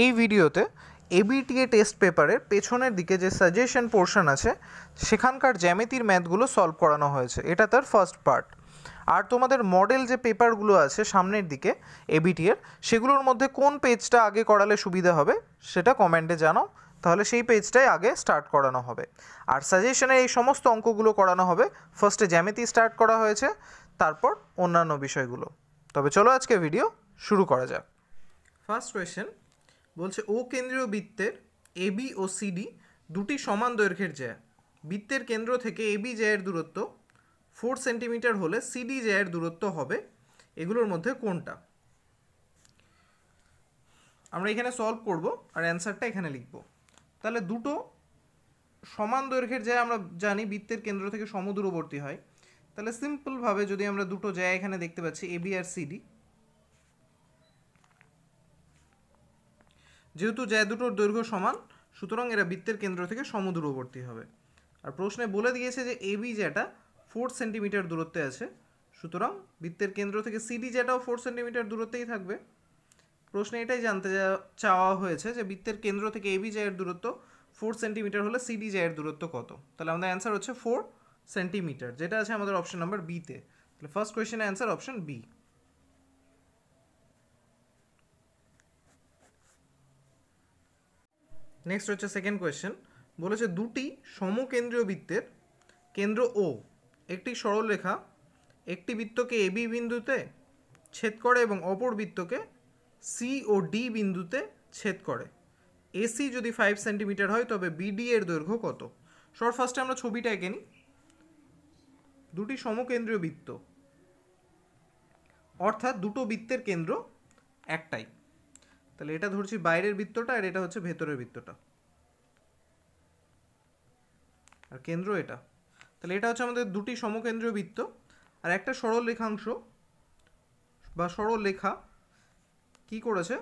এই ভিডিওতে ABTA test পেপারের পেছনের দিকে যে সাজেশন পোর্শন আছে সেখানকার জ্যামিতির ম্যাথগুলো সলভ করানো হয়েছে এটা তার ফার্স্ট পার্ট আর তোমাদের মডেল যে পেপারগুলো আছে সামনের দিকে এবিটিএর সেগুলোর মধ্যে কোন পেজটা আগে করালে সুবিধা হবে সেটা কমেন্টে জানাও তাহলে সেই পেজটাই আগে স্টার্ট করানো হবে আর সাজেশনের এই সমস্ত অঙ্কগুলো করানো হবে ফার্স্টে জ্যামিতি স্টার্ট করা হয়েছে তারপর অন্যান্য বিষয়গুলো তবে চলো আজকে ভিডিও শুরু করা যাক ফার্স্ট কোয়েশ্চেন বলছে ও কেন্দ্রীয় বৃত্তের এবি ও সিডি দুটি সমান দৈর্ঘ্যের জ্যা বৃত্তের কেন্দ্র থেকে এবি জ্যায়ের দূরত্ব ফোর সেন্টিমিটার হলে সিডি জ্যায়ের দূরত্ব হবে এগুলোর মধ্যে কোনটা আমরা এখানে সলভ করব আর অ্যান্সারটা এখানে লিখব তাহলে দুটো সমান দৈর্ঘ্যের জ্যা আমরা জানি বৃত্তের কেন্দ্র থেকে সমদূরবর্তী হয় তাহলে সিম্পলভাবে যদি আমরা দুটো জায়গা এখানে দেখতে পাচ্ছি এবি আর সিডি যেহেতু জ্যা দুটোর দৈর্ঘ্য সমান সুতরাং এরা বৃত্তের কেন্দ্র থেকে সমদূরবর্তী হবে আর প্রশ্নে বলে দিয়েছে যে এবি জ্যাটা ফোর সেন্টিমিটার দূরত্বে আছে সুতরাং বৃত্তের কেন্দ্র থেকে সিডি জ্যাটাও ফোর সেন্টিমিটার দূরত্বেই থাকবে প্রশ্নে এটাই জানতে চাওয়া হয়েছে যে বৃত্তের কেন্দ্র থেকে এবি জায়ের দূরত্ব ফোর সেন্টিমিটার হলে সিডি জ্যায়ের দূরত্ব কত তাহলে আমাদের অ্যান্সার হচ্ছে ফোর সেন্টিমিটার যেটা আছে আমাদের অপশন নাম্বার বিতে তাহলে ফার্স্ট কোয়েশ্চেনের অ্যান্সার অপশন বি নেক্সট হচ্ছে সেকেন্ড কোয়েশ্চেন বলেছে দুটি সমকেন্দ্রীয় বৃত্তের কেন্দ্র ও একটি সরলরেখা একটি বৃত্তকে এবি বিন্দুতে ছেদ করে এবং অপর বৃত্তকে সি ও ডি বিন্দুতে ছেদ করে এসি যদি ফাইভ সেন্টিমিটার হয় তবে বিডি এর দৈর্ঘ্য কত শর্ট ফার্স্টে আমরা ছবিটা এঁকে নিই দুটি সমকেন্দ্রীয় বৃত্ত অর্থাৎ দুটো বৃত্তের কেন্দ্র একটাই তাহলে এটা ধরছি বাইরের বৃত্তটা আর এটা হচ্ছে ভেতরের বৃত্তটা আর কেন্দ্র এটা তাহলে এটা হচ্ছে আমাদের দুটি সমকেন্দ্রীয় বৃত্ত আর একটা সরল রেখাংশ বা সরল রেখা কি করেছে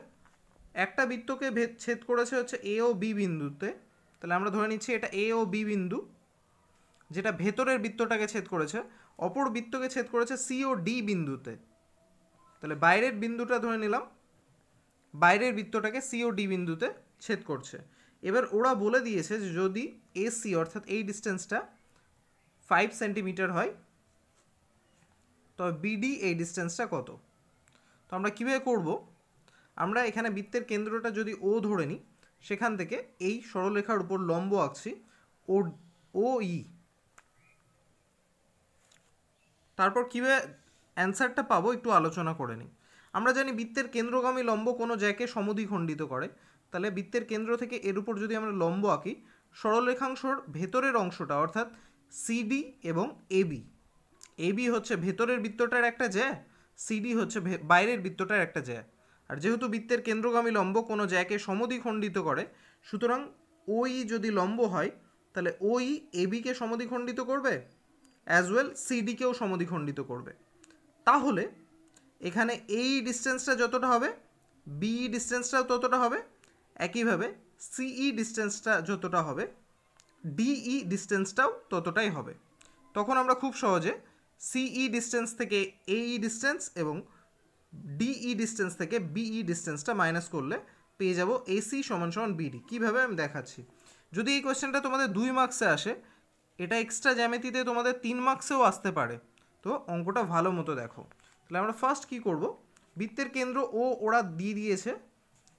একটা বৃত্তকে ভেদ ছেদ করেছে হচ্ছে এ ও বি বিন্দুতে তাহলে আমরা ধরে নিচ্ছি এটা এ ও বি বিন্দু যেটা ভেতরের বৃত্তটাকে ছেদ করেছে অপর বৃত্তকে ছেদ করেছে সি ও ডি বিন্দুতে তাহলে বাইরের বিন্দুটা ধরে নিলাম বাইরের বৃত্তটাকে সি ও ডি বিন্দুতে ছেদ করছে এবার ওরা বলে দিয়েছে যে যদি এসি অর্থাৎ এই ডিস্টেন্সটা ফাইভ সেন্টিমিটার হয় তবে বিডি এই ডিস্টেন্সটা কত তো আমরা কীভাবে করব আমরা এখানে বৃত্তের কেন্দ্রটা যদি ও ধরে নিই সেখান থেকে এই সরলরেখার উপর লম্ব আঁকছি ও ও ই তারপর কীভাবে অ্যান্সারটা পাবো একটু আলোচনা করে নিই আমরা জানি বৃত্তের কেন্দ্রগামী লম্ব কোনো জ্যাকে সমদ্বিখণ্ডিত করে তাহলে বৃত্তের কেন্দ্র থেকে এর উপর যদি আমরা লম্ব আঁকি সরলরেখাংশর ভেতরের অংশটা অর্থাৎ সিডি এবং এবি এবি হচ্ছে ভেতরের বৃত্তটার একটা জ্যা সিডি হচ্ছে বাইরের বৃত্তটার একটা জ্যা আর যেহেতু বৃত্তের কেন্দ্রগামী লম্ব কোনো জ্যাকে সমদ্বিখণ্ডিত করে সুতরাং ওই e যদি লম্ব হয় তাহলে ওই এবিকে e সমদ্বিখণ্ডিত করবে অ্যাজ ওয়েল সিডিকেও সমদ্বিখণ্ডিত করবে তাহলে এখানে এই ডিস্টেন্সটা যতটা হবে বিই ডিস্টেন্সটাও ততটা হবে একইভাবে সিই ডিস্টেন্সটা e যতটা হবে ডিই ডিস্টেন্সটাও e ততটাই হবে তখন আমরা খুব সহজে সিই ডিস্টেন্স e থেকে এই ডিস্টেন্স এবং ডিই ডিস্টেন্স থেকে বিই ডিস্টেন্সটা মাইনাস করলে পেয়ে যাব এসি সমান সমান বিডি কীভাবে আমি দেখাচ্ছি যদি এই কোয়েশ্চেনটা তোমাদের দুই মার্কসে আসে এটা এক্সট্রা জ্যামিতিতে তোমাদের তিন মার্কসেও আসতে পারে তো অঙ্কটা ভালো মতো দেখো তাহলে আমরা ফার্স্ট কি করব বৃত্তের কেন্দ্র ও ওরা দিয়ে দিয়েছে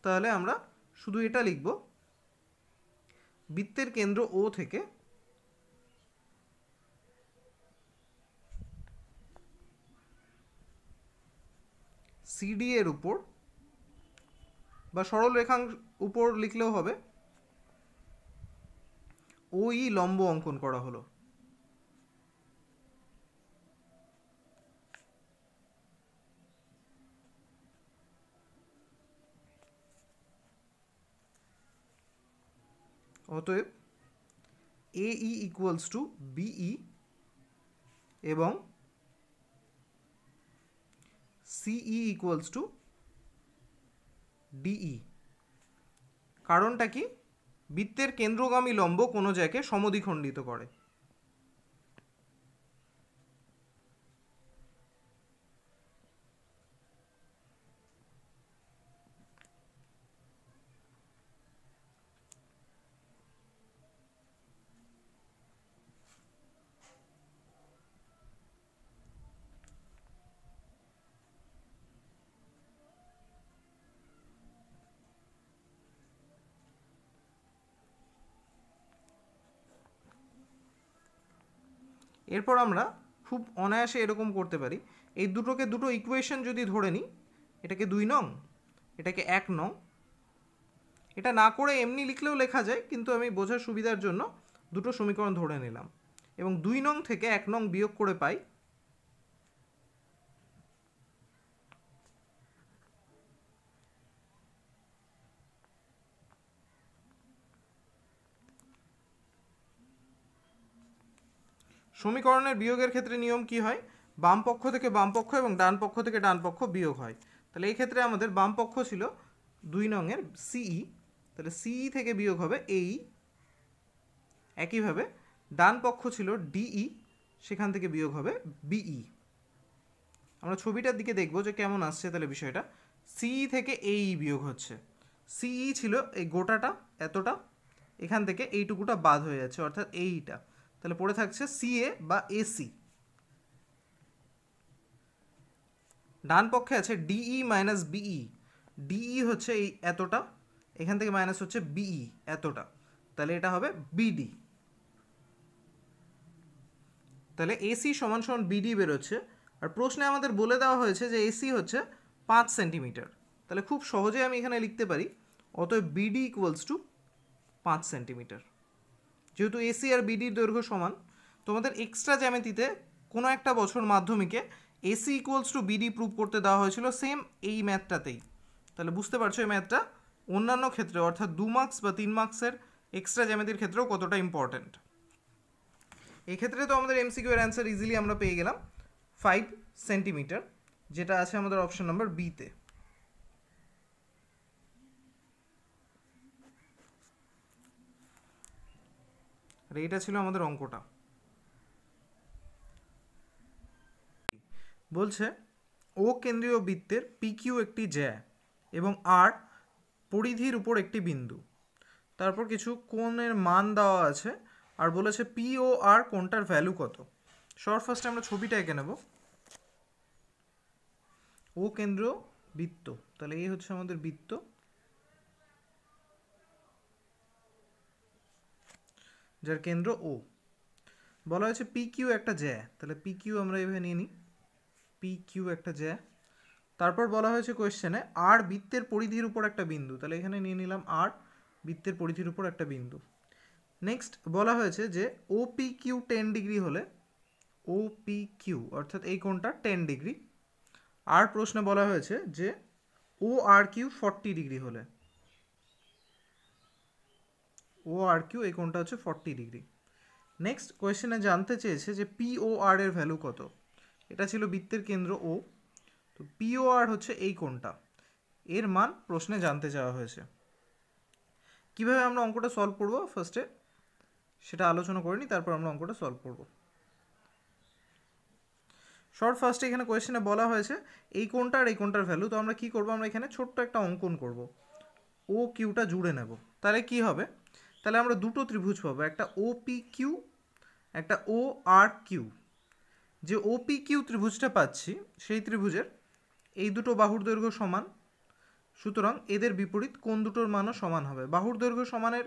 তাহলে আমরা শুধু এটা লিখব বৃত্তের কেন্দ্র ও থেকে সিডি এর উপর বা সরল রেখাং উপর লিখলেও হবে ওই লম্ব অঙ্কন করা হলো অতএব A E equals to BE এবং সিই ইকুয়ালস টু ডিই কারণটা কি বৃত্তের কেন্দ্রগামী লম্ব কোনো জায়গাকে সমদিখণ্ডিত করে এরপর আমরা খুব অনায়াসে এরকম করতে পারি এই দুটোকে দুটো ইকুয়েশন যদি ধরে নিই এটাকে দুই নং এটাকে এক নং এটা না করে এমনি লিখলেও লেখা যায় কিন্তু আমি বোঝার সুবিধার জন্য দুটো সমীকরণ ধরে নিলাম এবং দুই নং থেকে এক নং বিয়োগ করে পাই সমীকরণের বিয়োগের ক্ষেত্রে নিয়ম কি হয় বাম পক্ষ থেকে বাম পক্ষ এবং ডান পক্ষ থেকে ডান পক্ষ বিয়োগ হয় তাহলে এই ক্ষেত্রে আমাদের বাম পক্ষ ছিল দুই নংয়ের সিই e, তাহলে সিই e থেকে বিয়োগ হবে এই e। একইভাবে ডান পক্ষ ছিল ডিই সেখান থেকে বিয়োগ হবে বিই আমরা ছবিটার দিকে দেখব যে কেমন আসছে তাহলে বিষয়টা সিই থেকে এই বিয়োগ হচ্ছে সিই ছিল এই গোটাটা এতটা এখান থেকে এইটুকুটা বাদ হয়ে যাচ্ছে অর্থাৎ এইটা তাহলে পড়ে থাকছে সিএ বা এসি ডান পক্ষে আছে ডিই মাইনাস বিই ডিই হচ্ছে এই এতটা এখান থেকে মাইনাস হচ্ছে বিই e এতটা তাহলে এটা হবে বিডি তাহলে এসি সমান সমান বিডি বেরোচ্ছে আর প্রশ্নে আমাদের বলে দেওয়া হয়েছে যে এসি হচ্ছে পাঁচ সেন্টিমিটার তাহলে খুব সহজে আমি এখানে লিখতে পারি অতএব বিডি ইকুয়ালস টু পাঁচ সেন্টিমিটার যেহেতু এসি আর বিডির দৈর্ঘ্য সমান তোমাদের এক্সট্রা জ্যামিতিতে কোনো একটা বছর মাধ্যমিকে AC equals to BD prove করতে দেওয়া হয়েছিল সেম এই ম্যাথটাতেই তাহলে বুঝতে পারছো এই ম্যাথটা অন্যান্য ক্ষেত্রে অর্থাৎ দু মার্কস বা তিন মার্কসের এক্সট্রা জ্যামিতির ক্ষেত্রেও কতটা ইম্পর্ট্যান্ট এক্ষেত্রে তো আমাদের এমসিকিউ এর অ্যান্সার ইজিলি আমরা পেয়ে গেলাম ফাইভ সেন্টিমিটার যেটা আছে আমাদের অপশন নম্বর বিতে আর এইটা ছিল আমাদের অঙ্কটা বলছে ও কেন্দ্রীয় বৃত্তের পিকিউ একটি জ্যা এবং আর পরিধির উপর একটি বিন্দু তারপর কিছু কোণের মান দেওয়া আছে আর বলেছে পি ও আর কোনটার ভ্যালু কত সবার ফার্স্টে আমরা ছবিটা এঁকে নেব ও কেন্দ্র বৃত্ত তাহলে এই হচ্ছে আমাদের বৃত্ত যার কেন্দ্র ও বলা হয়েছে পি কিউ একটা জ্যা তাহলে পি কিউ আমরা এভাবে নিয়ে নিই পি কিউ একটা জ্যা তারপর বলা হয়েছে কোয়েশ্চেনে আর বৃত্তের পরিধির উপর একটা বিন্দু তাহলে এখানে নিয়ে নিলাম আর বৃত্তের পরিধির উপর একটা বিন্দু নেক্সট বলা হয়েছে যে O P Q ten degree হলে ও পি কিউ অর্থাৎ এই কোনটা টেন ডিগ্রি আর প্রশ্নে বলা হয়েছে যে O R Q forty degree হলে ও আর কিউ এই কোণটা হচ্ছে ফর্টি ডিগ্রি নেক্সট কোয়েশ্চেনে জানতে চেয়েছে যে পিওআর এর ভ্যালু কত এটা ছিল বৃত্তের কেন্দ্র ও তো পিওআর হচ্ছে এই কোণটা এর মান প্রশ্নে জানতে চাওয়া হয়েছে কিভাবে আমরা অঙ্কটা সলভ করব ফার্স্টে সেটা আলোচনা করে নিই তারপর আমরা অঙ্কটা সলভ করব শর্ট ফার্স্টে এখানে কোয়েশ্চেনে বলা হয়েছে এই কোনটা আর এই কোনটার ভ্যালু তো আমরা কি করব আমরা এখানে ছোট্ট একটা অঙ্কন করব ও কিউটা জুড়ে নেব তাহলে কি হবে তাহলে আমরা দুটো ত্রিভুজ পাবো একটা ও পি কিউ একটা ও আর কিউ যে ও পি কিউ ত্রিভুজটা পাচ্ছি সেই ত্রিভুজের এই দুটো বাহুর দৈর্ঘ্য সমান সুতরাং এদের বিপরীত কোন দুটোর মানও সমান হবে বাহুর দৈর্ঘ্য সমানের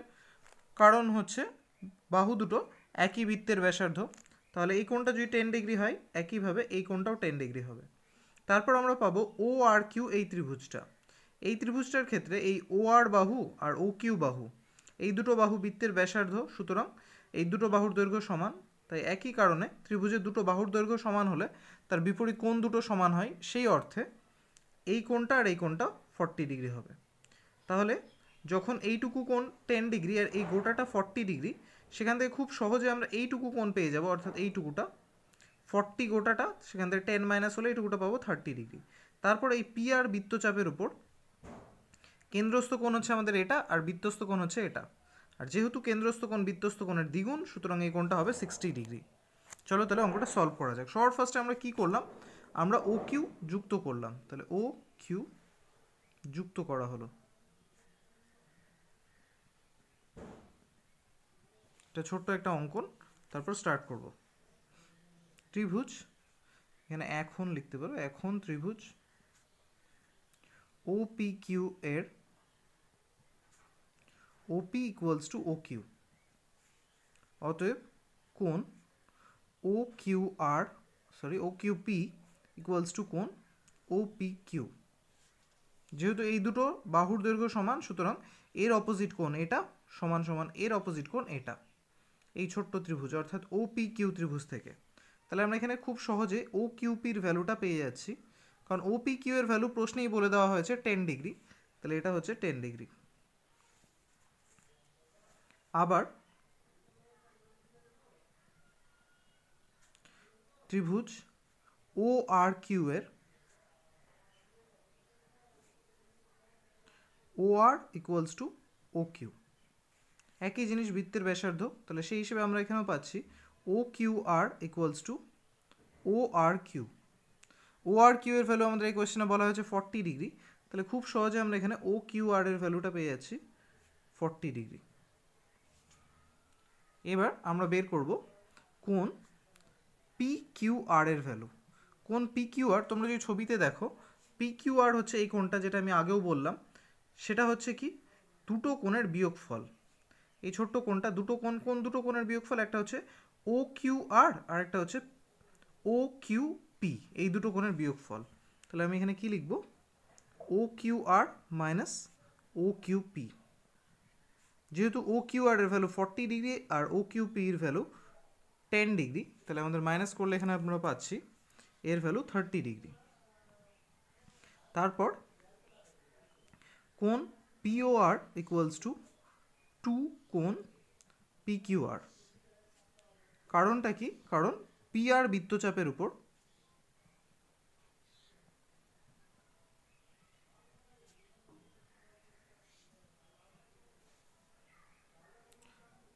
কারণ হচ্ছে বাহু দুটো একই বৃত্তের ব্যাসার্ধ তাহলে এই কোণটা যদি টেন ডিগ্রি হয় একইভাবে এই কোণটাও টেন ডিগ্রি হবে তারপর আমরা পাবো ও আর কিউ এই ত্রিভুজটা এই ত্রিভুজটার ক্ষেত্রে এই ও আর বাহু আর ও কিউ বাহু এই দুটো বাহু বৃত্তের ব্যাসার্ধ সুতরাং এই দুটো বাহুর দৈর্ঘ্য সমান তাই একই কারণে ত্রিভুজের দুটো বাহুর দৈর্ঘ্য সমান হলে তার বিপরীত কোণ দুটো সমান হয় সেই অর্থে এই কোণটা আর এই কোণটা ফর্টি ডিগ্রি হবে তাহলে যখন এইটুকু কোণ টেন ডিগ্রি আর এই গোটাটা ফর্টি ডিগ্রি সেখান থেকে খুব সহজে আমরা এইটুকু কোণ পেয়ে যাব অর্থাৎ এইটুকুটা ফর্টি গোটাটা সেখান থেকে টেন মাইনাস হলে এইটুকুটা পাবো থার্টি ডিগ্রি তারপর এই পি আর বৃত্তচাপের উপর কেন্দ্রস্থ কোণ হচ্ছে আমাদের এটা আর বিধ্বস্ত কোণ হচ্ছে এটা আর যেহেতু কেন্দ্রস্থ কোণ বিধ্বস্ত কোণের দ্বিগুণ সুতরাং এই কোণটা হবে সিক্সটি ডিগ্রি চলো তাহলে অঙ্কটা সলভ করা যাক শর্ট ফার্স্টে আমরা কি করলাম আমরা ও কিউ যুক্ত করলাম তাহলে ও কিউ যুক্ত করা হলো এটা ছোট্ট একটা অঙ্কন তারপর স্টার্ট করব ত্রিভুজ এখানে এখন লিখতে পারো এখন ত্রিভুজ ও পি কিউ এর OP equals to O Q অতএব কোন O Q R sorry O Q P equals to কোন ও পি কিউ যেহেতু এই দুটো বাহুর দৈর্ঘ্য সমান সুতরাং এর অপোজিট কোন এটা সমান সমান এর অপোজিট কোন এটা এই ছোট্ট ত্রিভুজ অর্থাৎ ও পি কিউ ত্রিভুজ থেকে তাহলে আমরা এখানে খুব সহজে ও কিউপির ভ্যালুটা পেয়ে যাচ্ছি কারণ ওপি কিউ এর ভ্যালু প্রশ্নেই বলে দেওয়া হয়েছে টেন ডিগ্রি তাহলে এটা হচ্ছে টেন ডিগ্রি আবার ত্রিভুজ ও আর কিউ এর O R equals to O Q একই জিনিস বৃত্তের ব্যাসার্ধ তাহলে সেই হিসেবে আমরা এখানেও পাচ্ছি O Q R equals to O R Q O R Q এর ভ্যালু আমাদের এই কোয়েশ্চেনে বলা হয়েছে ফর্টি ডিগ্রি তাহলে খুব সহজে আমরা এখানে ও কিউ আর এর ভ্যালুটা পেয়ে যাচ্ছি ফর্টি ডিগ্রি এবার আমরা বের করব কোন পি কিউ আর এর ভ্যালু কোন পি কিউ আর তোমরা যদি ছবিতে দেখো পি কিউ আর হচ্ছে এই কোনটা যেটা আমি আগেও বললাম সেটা হচ্ছে কি দুটো কোণের বিয়োগফল এই ছোট্ট কোণটা দুটো কোণ কোন দুটো কোণের বিয়োগফল একটা হচ্ছে ও কিউ আর আর একটা হচ্ছে ও কিউ পি এই দুটো কোণের বিয়োগফল তাহলে আমি এখানে কি লিখব O Q R minus O Q P যেহেতু ও কিউ আর এর ভ্যালু ফর্টি ডিগ্রি আর ও কিউ পির ভ্যালু টেন ডিগ্রি তাহলে আমাদের মাইনাস করলে এখানে আমরা পাচ্ছি এর ভ্যালু থার্টি ডিগ্রি তারপর কোন PO R equals to two কোন পি কিউ আর কারণটা কি কারণ পি আর বৃত্তচাপের উপর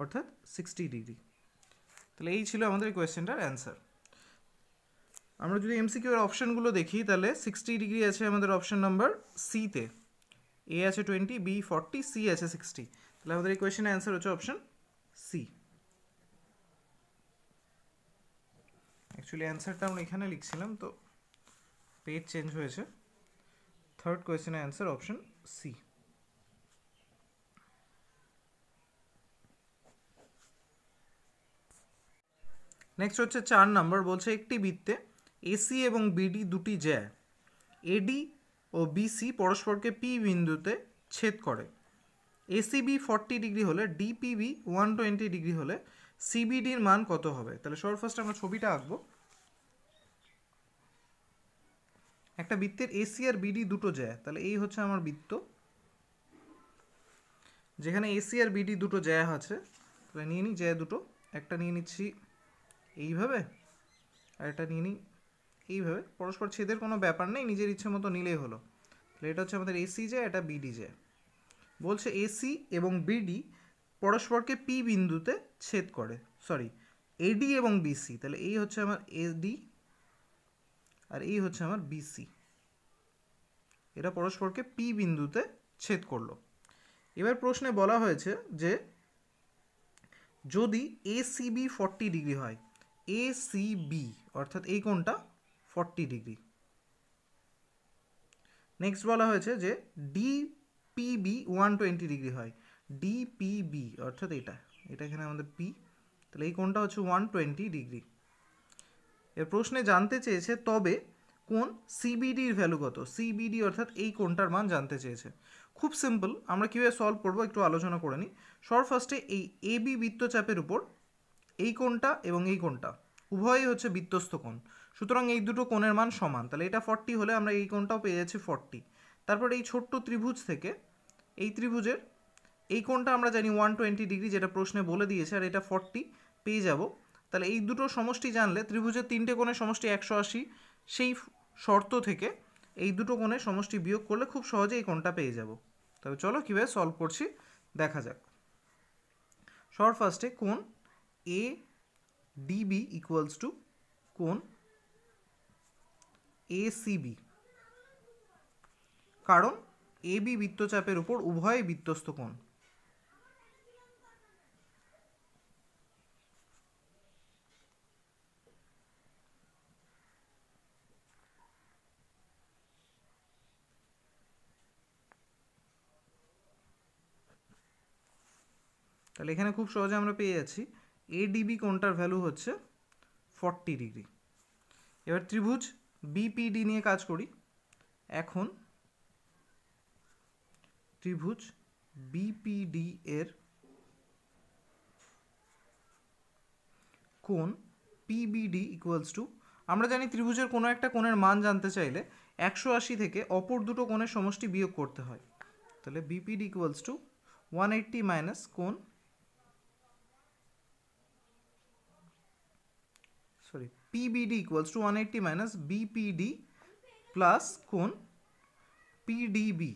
অর্থাৎ সিক্সটি ডিগ্রি তাহলে এই ছিল আমাদের কোয়েশ্চেনটার অ্যান্সার আমরা যদি এমসিকিউ এর অপশানগুলো দেখি তাহলে সিক্সটি ডিগ্রি আছে আমাদের অপশান নাম্বার সিতে এ আছে টোয়েন্টি বি ফর্টি সি আছে সিক্সটি তাহলে আমাদের এই কোয়েশ্চেনের অ্যান্সার হচ্ছে অপশান সি অ্যাকচুয়ালি অ্যান্সারটা আমরা এখানে লিখছিলাম তো পেজ চেঞ্জ হয়েছে থার্ড কোয়েশ্চেনের অ্যান্সার অপশান সি নেক্সট হচ্ছে চার নাম্বার বলছে একটি বৃত্তে এসি এবং বিডি দুটি জ্যা এডি ও বিসি পরস্পরকে পি বিন্দুতে ছেদ করে এসিবি ফর্টি ডিগ্রি হলে ডিপিবি ওয়ান টোয়েন্টি ডিগ্রি হলে সিবিডির মান কত হবে তাহলে সবার ফার্স্ট আমরা ছবিটা আঁকবো একটা বৃত্তের এসি আর বিডি দুটো যায় তাহলে এই হচ্ছে আমার বৃত্ত যেখানে এসি আর বিডি দুটো জ্যা আছে তাহলে নিয়ে নিই জ্যা দুটো একটা নিয়ে নিচ্ছি এইভাবে আর এটা নিয়ে নিই এইভাবে পরস্পর ছেদের কোনো ব্যাপার নেই নিজের ইচ্ছে মতো নিলেই হলো তাহলে এটা হচ্ছে আমাদের এসি যে এটা বিডি যে বলছে এসি এবং বিডি পরস্পরকে পি বিন্দুতে ছেদ করে সরি এডি এবং বিসি তাহলে এই হচ্ছে আমার এডি আর এই হচ্ছে আমার বিসি এরা পরস্পরকে পি বিন্দুতে ছেদ করলো এবার প্রশ্নে বলা হয়েছে যে যদি এসিবি ফর্টি ডিগ্রি হয় এ সি বি অর্থাৎ এই কোনটা ফর্টি ডিগ্রি নেক্সট বলা হয়েছে যে ডিপিবি ওয়ান টোয়েন্টি ডিগ্রি হয় ডিপিবি অর্থাৎ এটা এটা এখানে আমাদের পি তাহলে এই কোনটা হচ্ছে ওয়ান টোয়েন্টি ডিগ্রি এর প্রশ্নে জানতে চেয়েছে তবে কোন সিবিডির ভ্যালু কত সিবিডি অর্থাৎ এই কোনটার মান জানতে চেয়েছে খুব সিম্পল আমরা কীভাবে সলভ করবো একটু আলোচনা করে নিই সর ফার্স্টে এই এবি বৃত্তচাপের উপর এই কোণটা এবং এই কোণটা উভয়ই হচ্ছে বৃত্তস্থ কোণ সুতরাং এই দুটো কোণের মান সমান তাহলে এটা ফর্টি হলে আমরা এই কোণটাও পেয়ে যাচ্ছি ফর্টি তারপর এই ছোট্ট ত্রিভুজ থেকে এই ত্রিভুজের এই কোণটা আমরা জানি ওয়ান টোয়েন্টি ডিগ্রি যেটা প্রশ্নে বলে দিয়েছে আর এটা ফর্টি পেয়ে যাব তাহলে এই দুটো সমষ্টি জানলে ত্রিভুজের তিনটে কোণের সমষ্টি একশো আশি সেই শর্ত থেকে এই দুটো কোণের সমষ্টি বিয়োগ করলে খুব সহজে এই কোণটা পেয়ে যাব তবে চলো কীভাবে সলভ করছি দেখা যাক সর ফার্স্টে কোণ এ ডিবি ইকুয়ালস টু কোন এ কারণ এ বি বৃত্তচাপের উপর উভয় বিত্তস্ত কোণ তাহলে এখানে খুব সহজে আমরা পেয়ে যাচ্ছি এডিবি কোনটার ভ্যালু হচ্ছে ফর্টি ডিগ্রি এবার ত্রিভুজ বিপিডি নিয়ে কাজ করি এখন ত্রিভুজ বিপিডি এর কোন পিবিডি ইকুয়ালস টু আমরা জানি ত্রিভুজের কোনো একটা কোণের মান জানতে চাইলে একশো আশি থেকে অপর দুটো কোণের সমষ্টি বিয়োগ করতে হয় তাহলে BPD equals to one eighty minus কোন sorry PBD equals to one eighty minus BPD plus কোন পিডিবি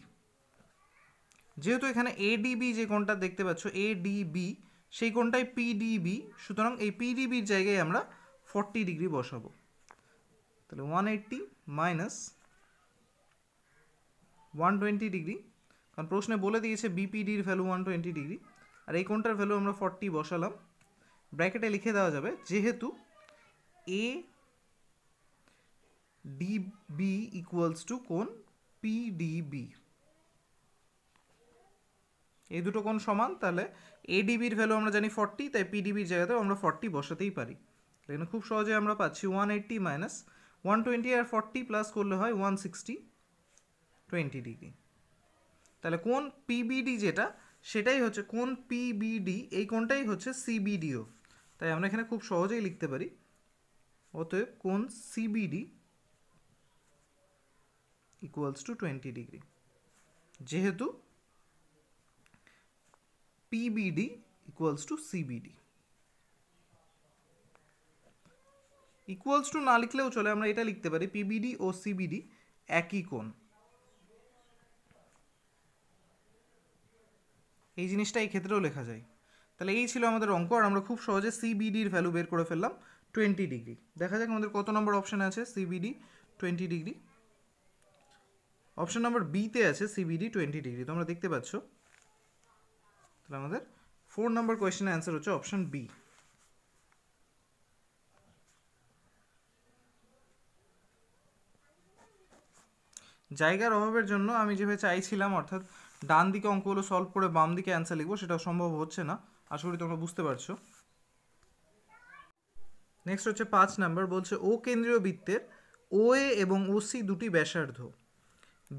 যেহেতু এখানে এডিবি যে কোনটা দেখতে পাচ্ছ এডিবি সেই কোনটাই পিডিবি সুতরাং এই পিডিবির জায়গায় আমরা ফর্টি ডিগ্রি বসাবো তাহলে one eighty minus one twenty degree কারণ প্রশ্নে বলে দিয়েছে বিপিডির ভ্যালু ওয়ান টোয়েন্টি ডিগ্রি আর এই কোনটার ভ্যালু আমরা ফর্টি বসালাম ব্র্যাকেটে লিখে দেওয়া যাবে যেহেতু এ ডিবি ইকুয়ালস টু কোন পিডিবি এই দুটো কোন সমান তাহলে এডিবির ভ্যালু আমরা জানি ফর্টি তাই পিডিবির জায়গাতেও আমরা ফর্টি বসাতেই পারি এখানে খুব সহজে আমরা পাচ্ছি one eighty minus one twenty আর ফর্টি প্লাস করলে হয় ওয়ান সিক্সটি টোয়েন্টি ডিগ্রি তাহলে কোন পিবিডি যেটা সেটাই হচ্ছে কোন পিবিডি এই কোনটাই হচ্ছে সিবিডিও তাই আমরা এখানে খুব সহজেই লিখতে পারি অতএব কোন CBD equals to twenty degree যেহেতু PBD equals to CBD equals to না লিখলেও চলে আমরা এটা লিখতে পারি পিবিডি ও সিবিডি একই কোন এই জিনিসটা এই ক্ষেত্রেও লেখা যায় তাহলে এই ছিল আমাদের অঙ্ক আর আমরা খুব সহজে সিবিডির ভ্যালু বের করে ফেললাম টোয়েন্টি ডিগ্রি দেখা যাক আমাদের কত নম্বর অপশান আছে সিবিডি টোয়েন্টি ডিগ্রি অপশান নম্বর বিতে আছে সিবিডি টোয়েন্টি ডিগ্রি তোমরা দেখতে পাচ্ছ তাহলে আমাদের ফোর নম্বর কোয়েশ্চেনের অ্যান্সার হচ্ছে অপশান বি জায়গার অভাবের জন্য আমি যেভাবে চাইছিলাম অর্থাৎ ডান দিকে অঙ্কগুলো সলভ করে বাম দিকে অ্যান্সার লিখবো সেটা সম্ভব হচ্ছে না আশা করি তোমরা বুঝতে পারছো নেক্সট হচ্ছে পাঁচ নাম্বার বলছে ও কেন্দ্রীয় বৃত্তের ও এ এবং ও সি দুটি ব্যাসার্ধ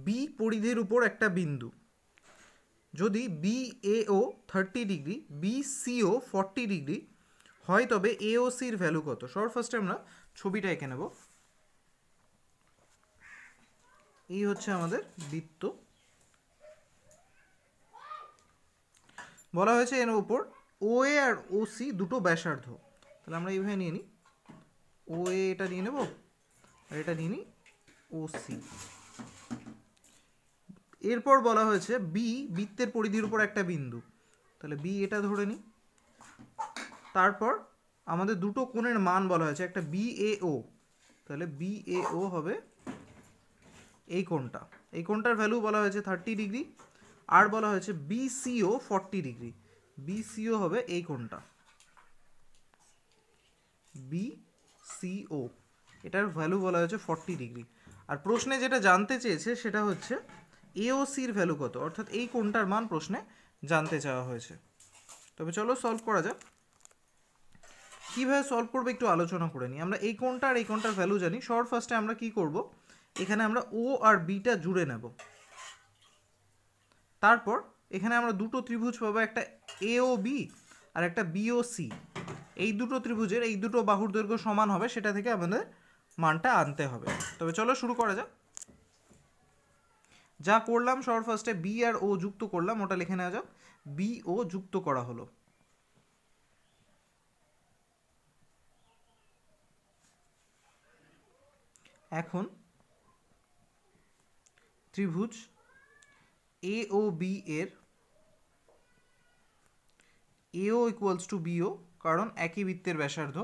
বি পরিধির উপর একটা বিন্দু যদি B A O thirty degree B CO forty degree হয় তবে এ ও সির ভ্যালু কত সবার ফার্স্টে আমরা ছবিটা এঁকে নেব এই হচ্ছে আমাদের বৃত্ত বলা হয়েছে এর ওপর ও এ আর ও সি দুটো ব্যাসার্ধ তাহলে আমরা এইভাবে নিয়ে নিই ও এটা নিয়ে নেবো আর এটা নিয়ে নিই ও সি এরপর বলা হয়েছে বি বৃত্তের পরিধির উপর একটা বিন্দু তাহলে বি এটা ধরে নিই তারপর আমাদের দুটো কোণের মান বলা হয়েছে একটা বি এ ও তাহলে বি এ ও হবে এই কোণটা এই কোণটার ভ্যালু বলা হয়েছে থার্টি ডিগ্রি আর বলা হয়েছে B O forty degree O হবে এই কোণটা বি সিও এটার ভ্যালু বলা হয়েছে ফর্টি ডিগ্রি আর প্রশ্নে যেটা জানতে চেয়েছে সেটা হচ্ছে এওসির ভ্যালু কত অর্থাৎ এই কোনটার মান প্রশ্নে জানতে চাওয়া হয়েছে তবে চলো সলভ করা যাক কীভাবে সলভ করবো একটু আলোচনা করে নিই আমরা এই কোণটা আর এই কোনটার ভ্যালু জানি শর্ট ফার্স্টে আমরা কি করব এখানে আমরা ও আর বিটা জুড়ে নেব তারপর এখানে আমরা দুটো ত্রিভুজ পাবো একটা এও বি আর একটা বিও সি এই দুটো ত্রিভুজের এই দুটো বাহুর দৈর্ঘ্য সমান হবে সেটা থেকে আমাদের মানটা আনতে হবে তবে চলো শুরু করা যাক যা করলাম সবার ফার্স্টে বি আর ও যুক্ত করলাম ওটা লিখে নেওয়া যাক বি ও যুক্ত করা হলো এখন ত্রিভুজ এ ও বি এর এও ইকুয়ালস টু বিও কারণ একই বৃত্তের ব্যাসার্ধ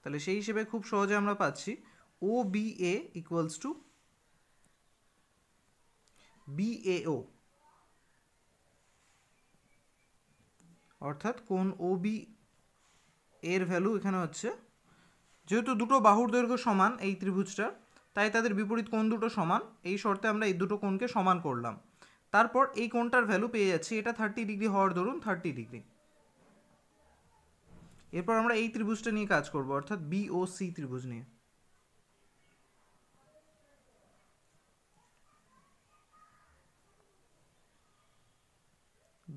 তাহলে সেই হিসেবে খুব সহজে আমরা পাচ্ছি O B A equals to O অর্থাৎ কোন ও বি এর ভ্যালু এখানে হচ্ছে যেহেতু দুটো বাহুর দৈর্ঘ্য সমান এই ত্রিভুজটার তাই তাদের বিপরীত কোন দুটো সমান এই শর্তে আমরা এই দুটো কোণকে সমান করলাম তারপর এই কোণটার ভ্যালু পেয়ে যাচ্ছি এটা থার্টি ডিগ্রি হওয়ার দরুন থার্টি ডিগ্রি এরপর আমরা এই ত্রিভুজটা নিয়ে কাজ করব অর্থাৎ বিওসি ত্রিভুজ নিয়ে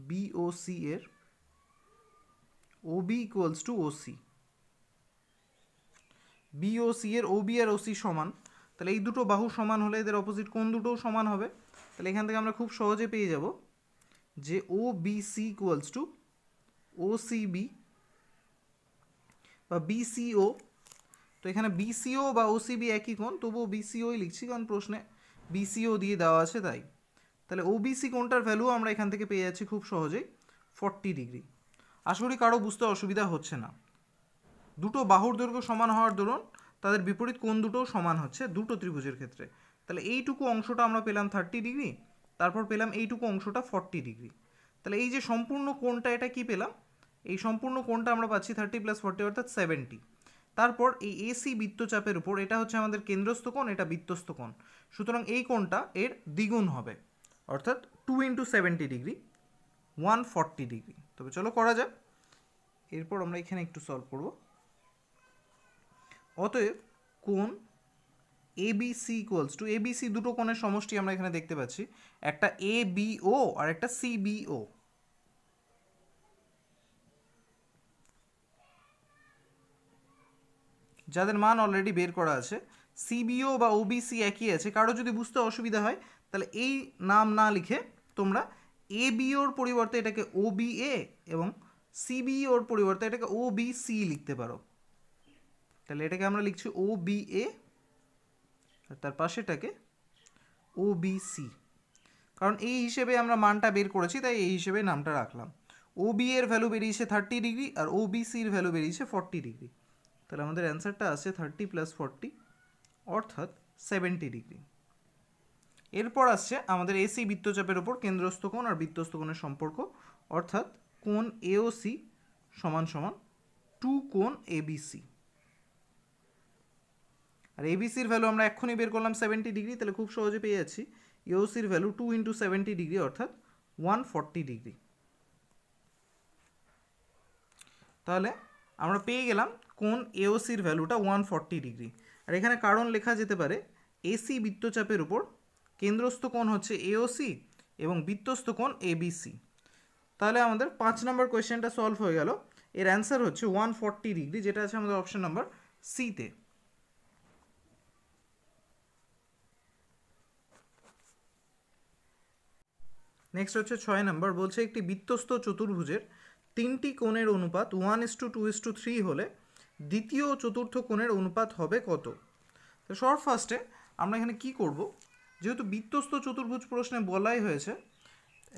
বিওসি এর ওবি ইকুয়ালস টু ও ও বিওসি এর ও বি আর ও সি সমান তাহলে এই দুটো বাহু সমান হলে এদের অপোজিট কোন দুটোও সমান হবে তাহলে এখান থেকে আমরা খুব সহজে পেয়ে যাব যে O B C equals to O C B বা বিসিও তো এখানে বিসিও বা ওসিবি একই কোণ তবুও বিসিওই লিখছি কারণ প্রশ্নে বিসিও দিয়ে দেওয়া আছে তাই তাহলে ওবিসি কোণটার ভ্যালু আমরা এখান থেকে পেয়ে যাচ্ছি খুব সহজেই ফর্টি ডিগ্রি আশা করি কারো বুঝতে অসুবিধা হচ্ছে না দুটো বাহুর দৈর্ঘ্য সমান হওয়ার দরুন তাদের বিপরীত কোণ দুটোও সমান হচ্ছে দুটো ত্রিভুজের ক্ষেত্রে তাহলে এইটুকু অংশটা আমরা পেলাম থার্টি ডিগ্রি তারপর পেলাম এইটুকু অংশটা ফর্টি ডিগ্রি তাহলে এই যে সম্পূর্ণ কোণটা এটা কি পেলাম এই সম্পূর্ণ কোণটা আমরা পাচ্ছি থার্টি প্লাস ফোরটি অর্থাৎ সেভেন্টি তারপর এই এসি বৃত্তচাপের উপর এটা হচ্ছে আমাদের কেন্দ্রস্থ কোণ এটা বৃত্তস্থ কোণ সুতরাং এই কোণটা এর দ্বিগুণ হবে অর্থাৎ two into seventy degree one forty degree তবে চলো করা যাক এরপর আমরা এখানে একটু সলভ করব অতএব কোণ এবিসি ইকুয়ালস টু এবিসি দুটো কোণের সমষ্টি আমরা এখানে দেখতে পাচ্ছি একটা এ বিও আর একটা সিবিও যাদের মান অলরেডি বের করা আছে সিবিও বা ওবিসি একই আছে কারো যদি বুঝতে অসুবিধা হয় তাহলে এই নাম না লিখে তোমরা এ বিওর পরিবর্তে এটাকে ওবিএ এবং সিবিওর পরিবর্তে এটাকে ওবিসি লিখতে পারো তাহলে এটাকে আমরা লিখছি ও বি এ আর তার পাশেটাকে ও বি সি কারণ এই হিসেবে আমরা মানটা বের করেছি তাই এই হিসেবে নামটা রাখলাম ওবিএর ভ্যালু বেরিয়েছে থার্টি ডিগ্রি আর ওবিসির ভ্যালু বেরিয়েছে ফর্টি ডিগ্রি তাহলে আমাদের অ্যান্সারটা আছে থার্টি প্লাস ফর্টি অর্থাৎ সেভেন্টি ডিগ্রি এরপর আসছে আমাদের এসি বৃত্তচাপের ওপর কেন্দ্রস্থ কোণ আর বৃত্তস্থ কোণের সম্পর্ক অর্থাৎ কোন এওসি সমান সমান টু কোন এবিসি আর এবিসির ভ্যালু আমরা এক্ষুনি বের করলাম সেভেন্টি ডিগ্রি তাহলে খুব সহজে পেয়ে যাচ্ছি এওসির value two into seventy degree অর্থাৎ ওয়ান ফর্টি ডিগ্রি তাহলে আমরা পেয়ে গেলাম কোন এওসির ভ্যালুটা ওয়ান ফর্টি ডিগ্রি আর এখানে কারণ লেখা যেতে পারে এসি বৃত্তচাপের উপর কেন্দ্রস্থ কোণ হচ্ছে এওসি এবং বৃত্তস্থ কোণ এবিসি তাহলে আমাদের পাঁচ নম্বর কোয়েশ্চেনটা সলভ হয়ে গেল এর অ্যান্সার হচ্ছে ওয়ান ডিগ্রি যেটা আছে আমাদের অপশান নাম্বার সিতে নেক্সট হচ্ছে ছয় নম্বর বলছে একটি বৃত্তস্থ চতুর্ভুজের তিনটি কোণের অনুপাত one is to two two is to three দ্বিতীয় ও চতুর্থ কোণের অনুপাত হবে কত তো শর্ট ফার্স্টে আমরা এখানে কি করব যেহেতু বৃত্তস্থ চতুর্ভুজ প্রশ্নে বলাই হয়েছে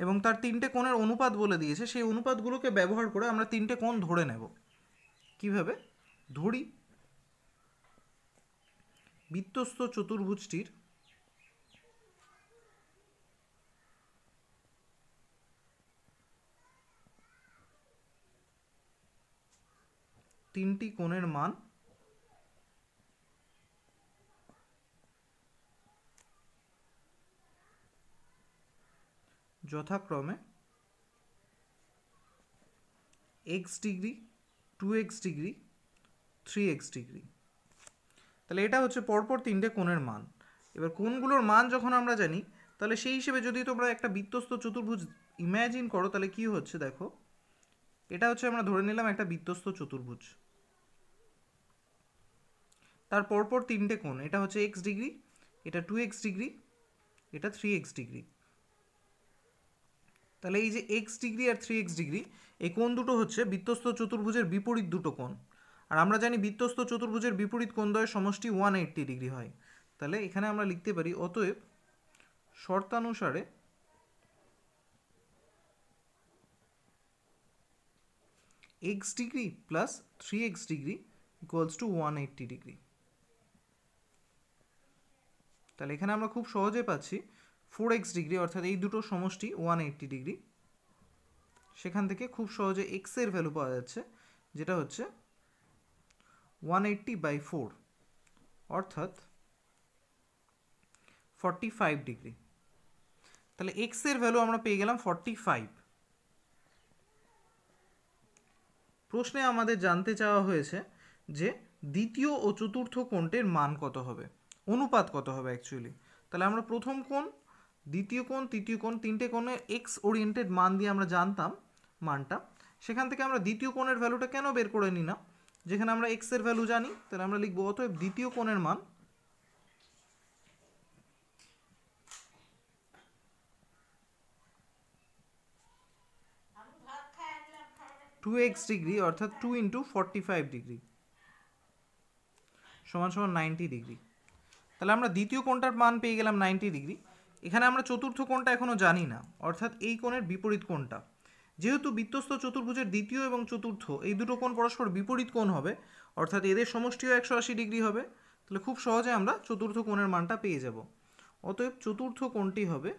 এবং তার তিনটে কোণের অনুপাত বলে দিয়েছে সেই অনুপাতগুলোকে ব্যবহার করে আমরা তিনটে কোণ ধরে নেব কিভাবে ধরি বৃত্তস্থ চতুর্ভুজটির তিনটি কোণের মান যথাক্রমে x degree two x degree three x degree তাহলে এটা হচ্ছে পরপর তিনটে কোণের মান এবার কোণগুলোর মান যখন আমরা জানি তাহলে সেই হিসেবে যদি তোমরা একটা বিত্তস্ত চতুর্ভুজ ইম্যাজিন করো তাহলে কি হচ্ছে দেখো এটা হচ্ছে আমরা ধরে নিলাম একটা বিত্তস্ত চতুর্ভুজ তার পরপর তিনটে কোণ এটা হচ্ছে এক্স ডিগ্রি এটা টু এক্স ডিগ্রি এটা থ্রি এক্স ডিগ্রি তাহলে এই যে এক্স ডিগ্রি আর থ্রি এক্স ডিগ্রি এই কোণ দুটো হচ্ছে বিত্তস্ত চতুর্ভুজের বিপরীত দুটো কোণ আর আমরা জানি বিত্তস্ত চতুর্ভুজের বিপরীত কোণদ্বয়ের সমষ্টি ওয়ান এইট্টি ডিগ্রি হয় তাহলে এখানে আমরা লিখতে পারি অতএব শর্তানুসারে x degree plus three x degree equals to one eighty degree তাহলে এখানে আমরা খুব সহজে পাচ্ছি ফোর এক্স ডিগ্রি অর্থাৎ এই দুটো সমষ্টি ওয়ান এইট্টি ডিগ্রি সেখান থেকে খুব সহজে এক্সের ভ্যালু পাওয়া যাচ্ছে যেটা হচ্ছে ওয়ান এইট্টি বাই ফোর অর্থাৎ ফর্টি ফাইভ ডিগ্রি তাহলে এক্সের ভ্যালু আমরা পেয়ে গেলাম ফর্টি ফাইভ প্রশ্নে আমাদের জানতে চাওয়া হয়েছে যে দ্বিতীয় ও চতুর্থ কোণটির মান কত হবে অনুপাত কত হবে অ্যাকচুয়ালি তাহলে আমরা প্রথম কোণ দ্বিতীয় কোণ তৃতীয় কোণ তিনটে কোণে এক্স ওরিয়েন্টেড মান দিয়ে আমরা জানতাম মানটা সেখান থেকে আমরা দ্বিতীয় কোণের ভ্যালুটা কেন বের করে নিই না যেখানে আমরা এক্সের ভ্যালু জানি তাহলে আমরা লিখবো অতএব দ্বিতীয় কোণের মান টু এক্স ডিগ্রি অর্থাৎ two into forty five degree সমান সমান নাইনটি ডিগ্রি তাহলে আমরা দ্বিতীয় কোণটার মান পেয়ে গেলাম নাইনটি ডিগ্রি এখানে আমরা চতুর্থ কোণটা এখনও জানি না অর্থাৎ এই কোণের বিপরীত কোণটা যেহেতু বৃত্তস্থ চতুর্ভুজের দ্বিতীয় এবং চতুর্থ এই দুটো কোণ পরস্পর বিপরীত কোণ হবে অর্থাৎ এদের সমষ্টিও একশো আশি ডিগ্রি হবে তাহলে খুব সহজে আমরা চতুর্থ কোণের মানটা পেয়ে যাব অতএব চতুর্থ কোণটি হবে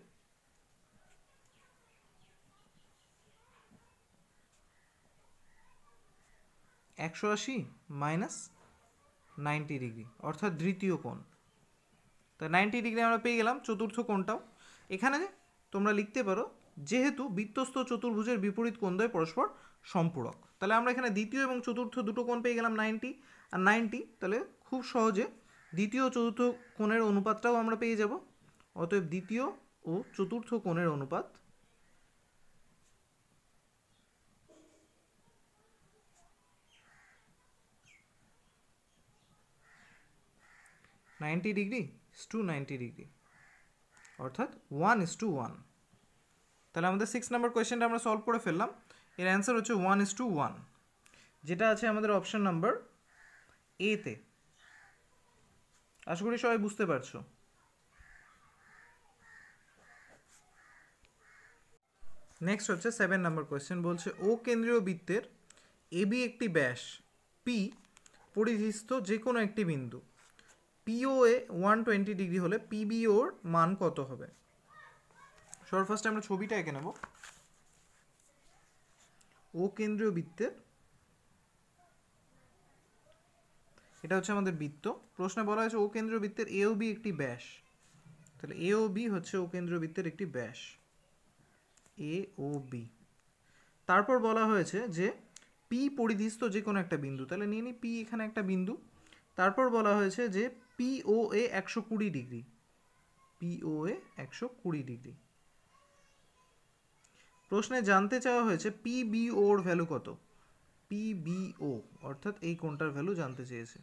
একশো আশি মাইনাস নাইনটি ডিগ্রি অর্থাৎ দ্বিতীয় কোণ তা নাইনটি ডিগ্রি আমরা পেয়ে গেলাম চতুর্থ কোণটাও এখানে তোমরা লিখতে পারো যেহেতু বৃত্তস্থ চতুর্ভুজের বিপরীত কোণ কোণদ্বয় পরস্পর সম্পূরক তাহলে আমরা এখানে দ্বিতীয় এবং চতুর্থ দুটো কোণ পেয়ে গেলাম নাইনটি আর নাইনটি তাহলে খুব সহজে দ্বিতীয় চতুর্থ কোণের অনুপাতটাও আমরা পেয়ে যাব অতএব দ্বিতীয় ও চতুর্থ কোণের অনুপাত ninety degree is to ninety degree অর্থাৎ ওয়ান ইস টু ওয়ান তাহলে আমাদের সিক্স নাম্বার কোয়েশ্চেনটা আমরা সলভ করে ফেললাম এর অ্যান্সার হচ্ছে ওয়ান ইস টু ওয়ান যেটা আছে আমাদের অপশান নাম্বার এতে আশা করি সবাই বুঝতে পারছো নেক্সট হচ্ছে সেভেন নাম্বার কোয়েশ্চেন বলছে ও কেন্দ্রীয় বৃত্তের এবি একটি ব্যাস পি পরিধিস্থ যে কোনো একটি বিন্দু পিওএ ওয়ান টোয়েন্টি ডিগ্রি হলে পিবিওর মান কত হবে সবার ফার্স্টে আমরা ছবিটা এঁকে নেব ও কেন্দ্রীয় বৃত্তের এটা হচ্ছে আমাদের বৃত্ত প্রশ্নে বলা হয়েছে ও কেন্দ্রীয় বৃত্তের এও বি একটি ব্যাস তাহলে এ বি হচ্ছে ও কেন্দ্রীয় বৃত্তের একটি ব্যাস এ ও বি তারপর বলা হয়েছে যে পি পরিধিস্থ যে কোনো একটা বিন্দু তাহলে নিয়ে নিই পি এখানে একটা বিন্দু তারপর বলা হয়েছে যে পিওএ একশো কুড়ি ডিগ্রি পিওএ একশো কুড়ি ডিগ্রি প্রশ্নে জানতে চাওয়া হয়েছে পিবিওর ভ্যালু কত পিবিও অর্থাৎ এই কোনটার ভ্যালু জানতে চেয়েছে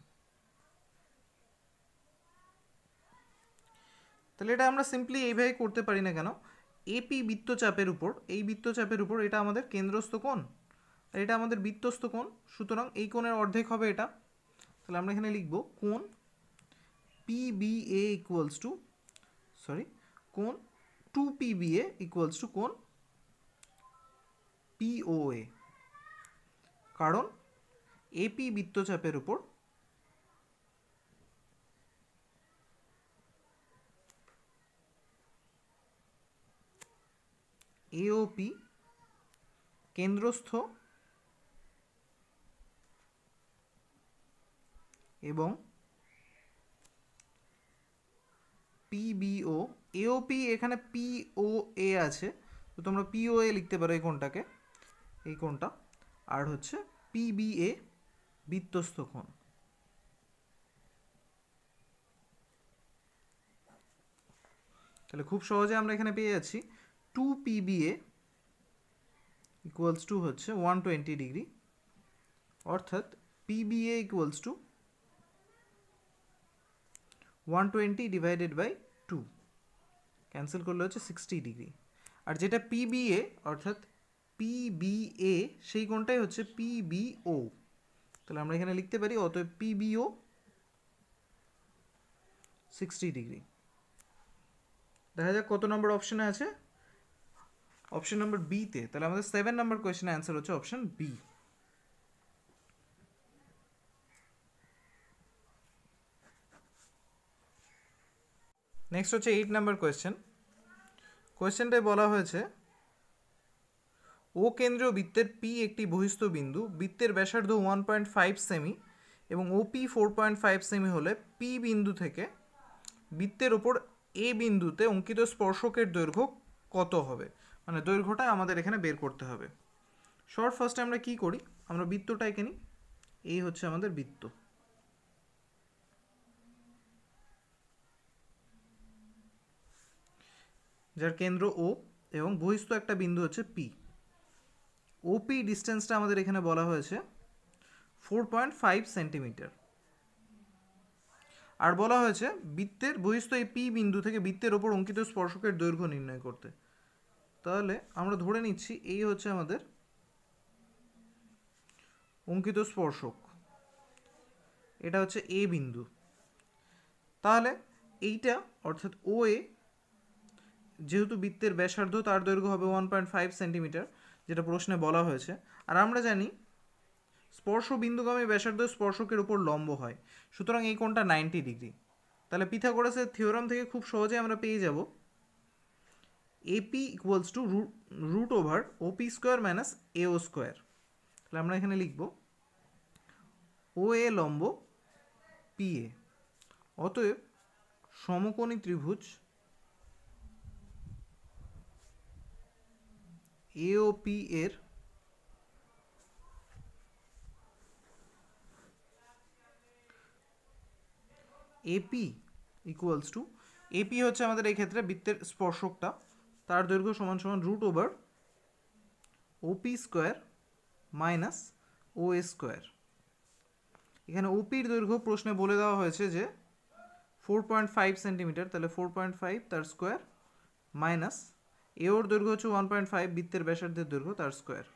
তাহলে এটা আমরা সিম্পলি এইভাবে করতে পারি না কেন এপি বৃত্তচাপের উপর এই বৃত্তচাপের উপর এটা আমাদের কেন্দ্রস্থ কোণ আর এটা আমাদের বৃত্তস্থ কোণ সুতরাং এই কোণের অর্ধেক হবে এটা তাহলে আমরা এখানে লিখব কোন পিবিএ ইকুয়ালস টু সরি কোন টু পিবিএ ইকুয়ালস টু কোন পিওএ কারণ এপি বৃত্তচাপের উপর এওপি কেন্দ্রস্থ এবং পিবিও এওপি এখানে পিওএ আছে তো তোমরা পিওএ লিখতে পারো এই কোনটাকে এই কোনটা আর হচ্ছে পিবিএ বিত্তস্ত কোণ তাহলে খুব সহজে আমরা এখানে পেয়ে যাচ্ছি টু পিবিএ ইকুয়ালস টু হচ্ছে ওয়ান টোয়েন্টি ডিগ্রি অর্থাৎ PBA equals to one twenty divided by two cancel করলে হচ্ছে সিক্সটি ডিগ্রি আর যেটা পিবিএ অর্থাৎ পিবিএ সেই কোনটাই হচ্ছে পিবিও তাহলে আমরা এখানে লিখতে পারি অতএব পিবিও সিক্সটি ডিগ্রি দেখা যাক কত নম্বর অপশানে আছে অপশান নম্বর বিতে তাহলে আমাদের সেভেন নম্বর কোয়েশনের অ্যান্সার হচ্ছে অপশান বি নেক্সট হচ্ছে এইট নাম্বার কোয়েশ্চেন কোয়েশ্চেনটায় বলা হয়েছে ও কেন্দ্রীয় বৃত্তের পি একটি বহিস্থ বিন্দু বৃত্তের ব্যাসার্ধ ওয়ান পয়েন্ট ফাইভ সেমি এবং O P four point five সেমি হলে পি বিন্দু থেকে বৃত্তের ওপর এ বিন্দুতে অঙ্কিত স্পর্শকের দৈর্ঘ্য কত হবে মানে দৈর্ঘ্যটা আমাদের এখানে বের করতে হবে শর্ট ফার্স্টে আমরা কি করি আমরা বৃত্তটা এঁকে নিই এই হচ্ছে আমাদের বৃত্ত যার কেন্দ্র ও এবং বহিস্থ একটা বিন্দু হচ্ছে পি ওপি ডিস্টেন্সটা আমাদের এখানে বলা হয়েছে ফোর পয়েন্ট ফাইভ সেন্টিমিটার আর বলা হয়েছে বৃত্তের বহিস্থ এই পি বিন্দু থেকে বৃত্তের ওপর অঙ্কিত স্পর্শকের দৈর্ঘ্য নির্ণয় করতে তাহলে আমরা ধরে নিচ্ছি এই হচ্ছে আমাদের অঙ্কিত স্পর্শক এটা হচ্ছে এ বিন্দু তাহলে এইটা অর্থাৎ ও এ যেহেতু বৃত্তের ব্যাসার্ধ তার দৈর্ঘ্য হবে ওয়ান পয়েন্ট ফাইভ সেন্টিমিটার যেটা প্রশ্নে বলা হয়েছে আর আমরা জানি স্পর্শ বিন্দুগামী ব্যাসার্ধ স্পর্শকের উপর লম্ব হয় সুতরাং এই কোণটা নাইনটি ডিগ্রি তাহলে পিথাগোরাসের থিওরাম থেকে খুব সহজে আমরা পেয়ে যাব AP equals to root over OP square minus AO square তাহলে আমরা এখানে লিখব ও এ লম্ব এ অতএব সমকোণী ত্রিভুজ এওপি এর এপি ইকুয়ালস টু এপি হচ্ছে আমাদের এই ক্ষেত্রে বৃত্তের স্পর্শকটা তার দৈর্ঘ্য সমান সমান root over OP square minus O A square এখানে ওপির দৈর্ঘ্য প্রশ্নে বলে দেওয়া হয়েছে যে ফোর পয়েন্ট ফাইভ সেন্টিমিটার তাহলে ফোর পয়েন্ট ফাইভ তার স্কোয়ার মাইনাস এওর দৈর্ঘ্য হচ্ছে ওয়ান পয়েন্ট ফাইভ বৃত্তের ব্যাসার্ধের দৈর্ঘ্য তার স্কোয়ার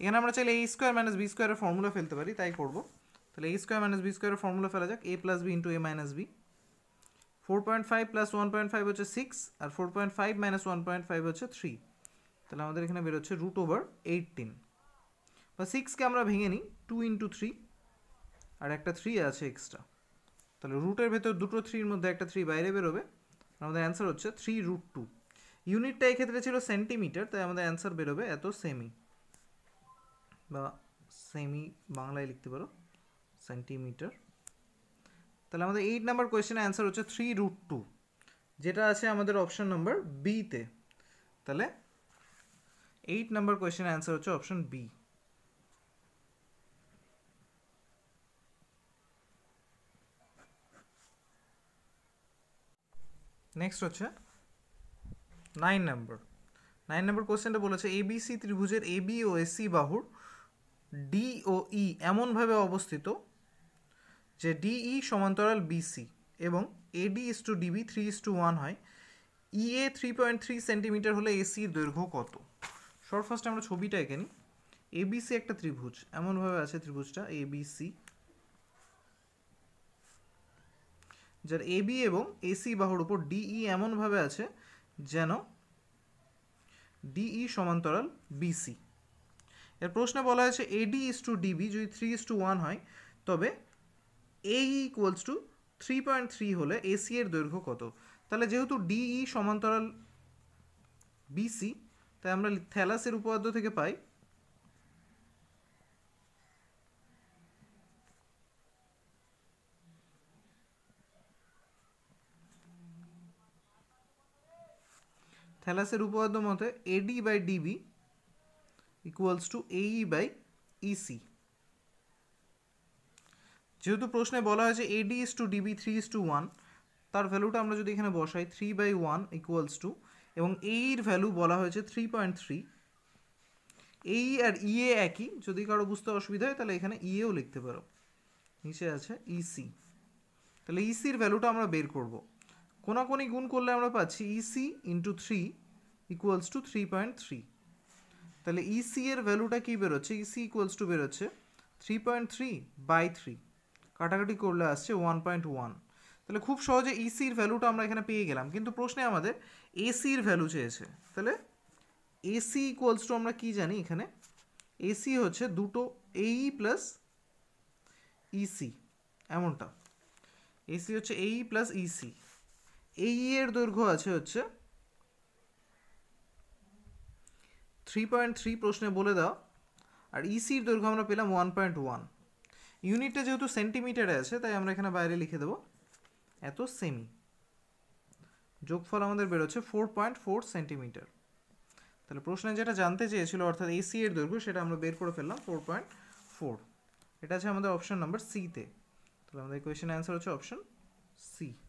এখানে আমরা চাইলে এ স্কোয়ার মাইনাস বি স্কোয়ারের ফর্মুলা ফেলতে পারি তাই করবো তাহলে এ স্কোয়ার মাইনাস বি স্কোয়ারের ফর্মুলা ফেলা যাক A plus B into A minus B four point five plus one point five হচ্ছে সিক্স আর four point five minus one point five হচ্ছে থ্রি তাহলে আমাদের এখানে বেরোচ্ছে রুট ওভার এইটিন বা সিক্সকে আমরা ভেঙে নিই টু ইন্টু থ্রি আর একটা থ্রি আছে এক্সট্রা তাহলে রুটের ভেতর দুটো থ্রির মধ্যে একটা থ্রি বাইরে বেরোবে আমাদের অ্যান্সার হচ্ছে থ্রি রুট টু ইউনিট টাই ক্ষেত্রে ছিল সেন্টিমিটার তাহলে আমাদের आंसर বের হবে এত সেমি বা সেমি বাংলা লিখতে বলো সেন্টিমিটার তাহলে আমাদের 8 নাম্বার কোশ্চেন এর आंसर হচ্ছে 3√2 যেটা আছে আমাদের অপশন নাম্বার বি তে তাহলে 8 নাম্বার কোশ্চেন आंसर হচ্ছে অপশন বি नेक्स्ट হচ্ছে নাইন নাম্বার নাইন নাম্বার কোশ্চেনটা বলেছে এবিসি ত্রিভুজের এবি ও এসি বাহুর ডি ও ই e এমনভাবে অবস্থিত যে ডি ই e সমান্তরাল বিসি এবং AD is to DB three is to one হয় E A three point three centimetre হলে এসির দৈর্ঘ্য কত শর্ট ফার্স্টে আমরা ছবিটা এঁকে নিই এবিসি একটা ত্রিভুজ এমনভাবে আছে ত্রিভুজটা এবিসি যার এবি এবং এসি বাহুর উপর ডিই e এমনভাবে আছে যেন ডিই সমান্তরাল বিসি এর প্রশ্নে বলা হয়েছে এডি ইস টু ডিবি যদি থ্রি ইস টু ওয়ান হয় তবে AE equals to three point three হলে এসি এর দৈর্ঘ্য কত তাহলে যেহেতু ডিই সমান্তরাল বিসি তাই আমরা থ্যালাসের উপপাদ্য থেকে পাই থ্যালাসের উপপাদ্য মতে AD by DB equals to AE by EC যেহেতু প্রশ্নে বলা হয়েছে AD is to DB three is to one তার ভ্যালুটা আমরা যদি এখানে বসাই three by one equals to এবং এইর e ভ্যালু বলা হয়েছে থ্রি পয়েন্ট থ্রি এই আর ইএ e একই যদি কারো বুঝতে অসুবিধা হয় তাহলে এখানে ইএও e লিখতে পারো নিচে আছে ইসি তাহলে ইসির ভ্যালুটা আমরা বের করবো কোনাকোনি গুণ করলে আমরা পাচ্ছি EC into three equals to three point three তাহলে ইসি e এর ভ্যালুটা কী বেরোচ্ছে ইসি ইকুয়ালস টু বেরোচ্ছে three point three by three কাটাকাটি করলে আসছে ওয়ান পয়েন্ট ওয়ান তাহলে খুব সহজে ইসির e ভ্যালুটা আমরা এখানে পেয়ে গেলাম কিন্তু প্রশ্নে আমাদের এসির ভ্যালু চেয়েছে তাহলে এসি ইকুয়ালস টু আমরা কী জানি এখানে এসি হচ্ছে দুটো এই প্লাস ইসি এমনটা এসি হচ্ছে এই প্লাস ইসি এই এর দৈর্ঘ্য আছে হচ্ছে থ্রি পয়েন্ট থ্রি প্রশ্নে বলে দাও আর ইসির e দৈর্ঘ্য আমরা পেলাম ওয়ান পয়েন্ট ওয়ান ইউনিটটা যেহেতু সেন্টিমিটারে আছে তাই আমরা এখানে বাইরে লিখে দেবো এত সেমি যোগফল আমাদের বেরোচ্ছে ফোর পয়েন্ট ফোর সেন্টিমিটার তাহলে প্রশ্নে যেটা জানতে চেয়েছিল অর্থাৎ এসি এর দৈর্ঘ্য সেটা আমরা বের করে ফেললাম ফোর পয়েন্ট ফোর এটা আছে আমাদের অপশান নাম্বার সিতে তাহলে আমাদের কোয়েশ্চেন অ্যান্সার হচ্ছে অপশন সি